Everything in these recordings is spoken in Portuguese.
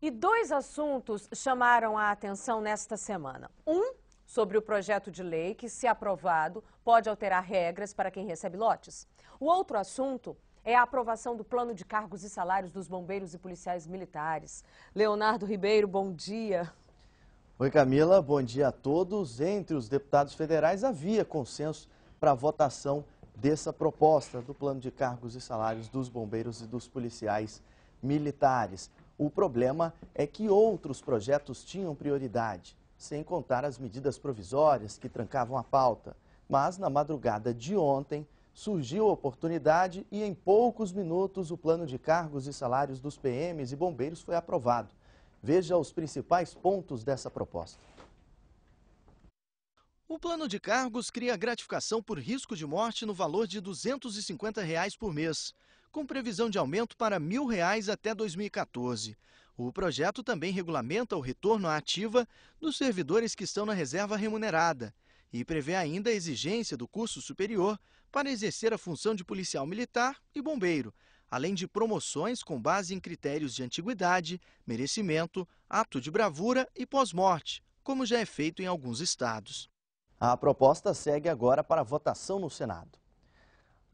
E dois assuntos chamaram a atenção nesta semana. Um, sobre o projeto de lei que, se aprovado, pode alterar regras para quem recebe lotes. O outro assunto é a aprovação do plano de cargos e salários dos bombeiros e policiais militares. Leonardo Ribeiro, bom dia. Oi, Camila, bom dia a todos. Entre os deputados federais havia consenso para a votação dessa proposta do plano de cargos e salários dos bombeiros e dos policiais militares. O problema é que outros projetos tinham prioridade, sem contar as medidas provisórias que trancavam a pauta. Mas na madrugada de ontem surgiu a oportunidade e em poucos minutos o plano de cargos e salários dos PMs e bombeiros foi aprovado. Veja os principais pontos dessa proposta. O plano de cargos cria gratificação por risco de morte no valor de R$ 250 reais por mês com previsão de aumento para R$ 1.000 até 2014. O projeto também regulamenta o retorno à ativa dos servidores que estão na reserva remunerada e prevê ainda a exigência do curso superior para exercer a função de policial militar e bombeiro, além de promoções com base em critérios de antiguidade, merecimento, ato de bravura e pós-morte, como já é feito em alguns estados. A proposta segue agora para votação no Senado.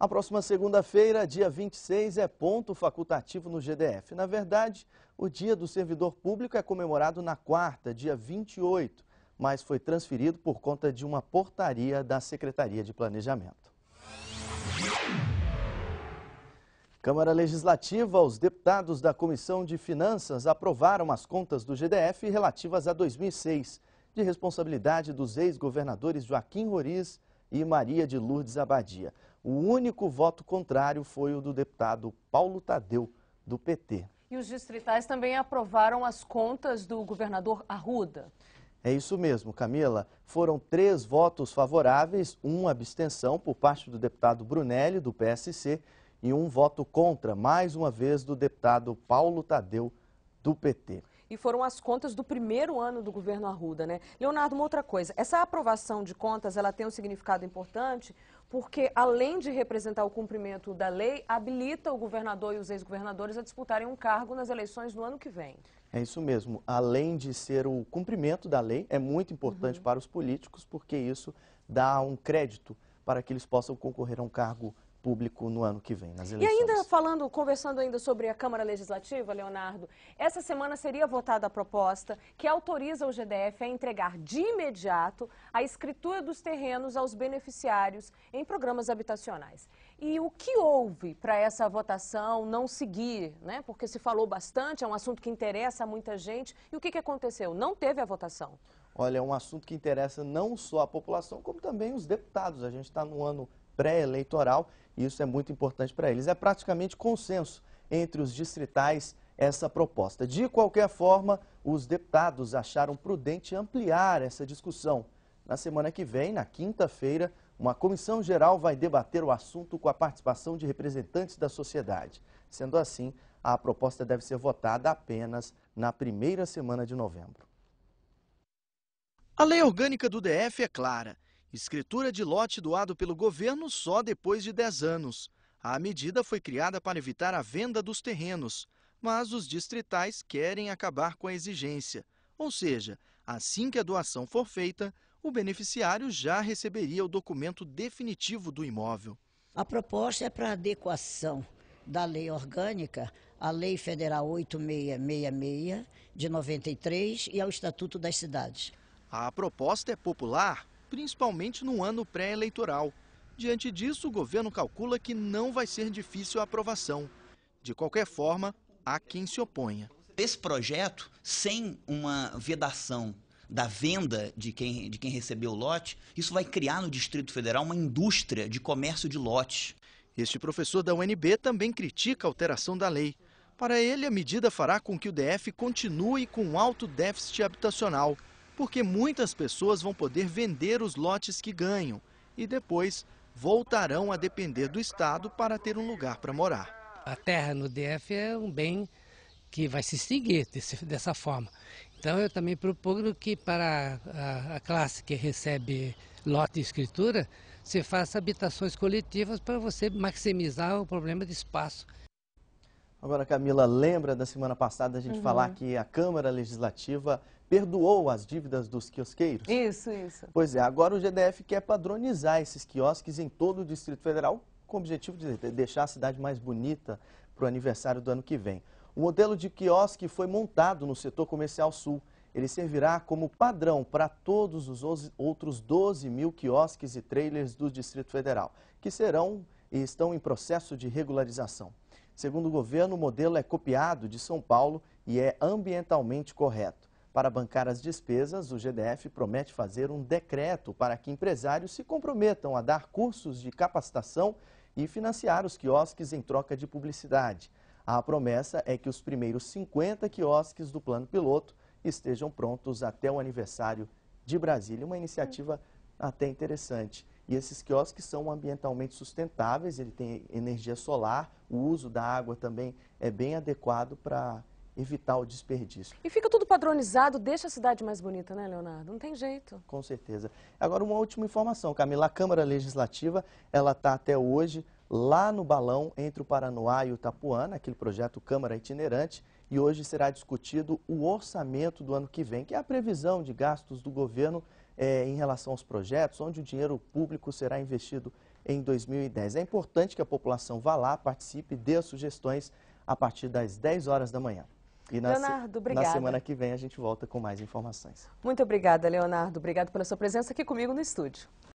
A próxima segunda-feira, dia 26, é ponto facultativo no GDF. Na verdade, o Dia do Servidor Público é comemorado na quarta, dia 28, mas foi transferido por conta de uma portaria da Secretaria de Planejamento. Câmara Legislativa, os deputados da Comissão de Finanças aprovaram as contas do GDF relativas a 2006, de responsabilidade dos ex-governadores Joaquim Roriz e Maria de Lourdes Abadia. O único voto contrário foi o do deputado Paulo Tadeu, do PT. E os distritais também aprovaram as contas do governador Arruda. É isso mesmo, Camila. Foram três votos favoráveis, uma abstenção por parte do deputado Brunelli, do PSC, e um voto contra, mais uma vez, do deputado Paulo Tadeu, do PT e foram as contas do primeiro ano do governo Arruda, né? Leonardo, uma outra coisa, essa aprovação de contas, ela tem um significado importante porque, além de representar o cumprimento da lei, habilita o governador e os ex-governadores a disputarem um cargo nas eleições no ano que vem. É isso mesmo. Além de ser o cumprimento da lei, é muito importante uhum. para os políticos, porque isso dá um crédito para que eles possam concorrer a um cargo público no ano que vem, nas eleições. E ainda falando, conversando ainda sobre a Câmara Legislativa, Leonardo, essa semana seria votada a proposta que autoriza o GDF a entregar de imediato a escritura dos terrenos aos beneficiários em programas habitacionais. E o que houve para essa votação não seguir, né? Porque se falou bastante, é um assunto que interessa a muita gente. E o que, que aconteceu? Não teve a votação. Olha, é um assunto que interessa não só a população, como também os deputados. A gente está no ano pré-eleitoral, e isso é muito importante para eles. É praticamente consenso entre os distritais essa proposta. De qualquer forma, os deputados acharam prudente ampliar essa discussão. Na semana que vem, na quinta-feira, uma comissão geral vai debater o assunto com a participação de representantes da sociedade. Sendo assim, a proposta deve ser votada apenas na primeira semana de novembro. A lei orgânica do DF é clara escritura de lote doado pelo governo só depois de 10 anos. A medida foi criada para evitar a venda dos terrenos, mas os distritais querem acabar com a exigência. Ou seja, assim que a doação for feita, o beneficiário já receberia o documento definitivo do imóvel. A proposta é para adequação da lei orgânica à Lei Federal 8666 de 93 e ao Estatuto das Cidades. A proposta é popular, principalmente no ano pré-eleitoral. Diante disso, o governo calcula que não vai ser difícil a aprovação. De qualquer forma, há quem se oponha. Esse projeto, sem uma vedação da venda de quem, de quem recebeu o lote, isso vai criar no Distrito Federal uma indústria de comércio de lotes. Este professor da UNB também critica a alteração da lei. Para ele, a medida fará com que o DF continue com alto déficit habitacional porque muitas pessoas vão poder vender os lotes que ganham e depois voltarão a depender do Estado para ter um lugar para morar. A terra no DF é um bem que vai se seguir desse, dessa forma. Então eu também proponho que para a, a classe que recebe lote e escritura, se faça habitações coletivas para você maximizar o problema de espaço Agora, Camila, lembra da semana passada a gente uhum. falar que a Câmara Legislativa perdoou as dívidas dos quiosqueiros? Isso, isso. Pois é, agora o GDF quer padronizar esses quiosques em todo o Distrito Federal com o objetivo de deixar a cidade mais bonita para o aniversário do ano que vem. O modelo de quiosque foi montado no setor comercial sul. Ele servirá como padrão para todos os outros 12 mil quiosques e trailers do Distrito Federal, que serão e estão em processo de regularização. Segundo o governo, o modelo é copiado de São Paulo e é ambientalmente correto. Para bancar as despesas, o GDF promete fazer um decreto para que empresários se comprometam a dar cursos de capacitação e financiar os quiosques em troca de publicidade. A promessa é que os primeiros 50 quiosques do plano piloto estejam prontos até o aniversário de Brasília. Uma iniciativa até interessante. E esses quiosques são ambientalmente sustentáveis, ele tem energia solar, o uso da água também é bem adequado para evitar o desperdício. E fica tudo padronizado, deixa a cidade mais bonita, né, Leonardo? Não tem jeito. Com certeza. Agora, uma última informação, Camila. A Câmara Legislativa, ela está até hoje lá no balão entre o Paranoá e o Tapuã, aquele projeto Câmara Itinerante, e hoje será discutido o orçamento do ano que vem, que é a previsão de gastos do governo é, em relação aos projetos, onde o dinheiro público será investido em 2010. É importante que a população vá lá, participe, dê as sugestões a partir das 10 horas da manhã. E na, Leonardo, obrigada. Na semana que vem a gente volta com mais informações. Muito obrigada, Leonardo. Obrigado pela sua presença aqui comigo no estúdio.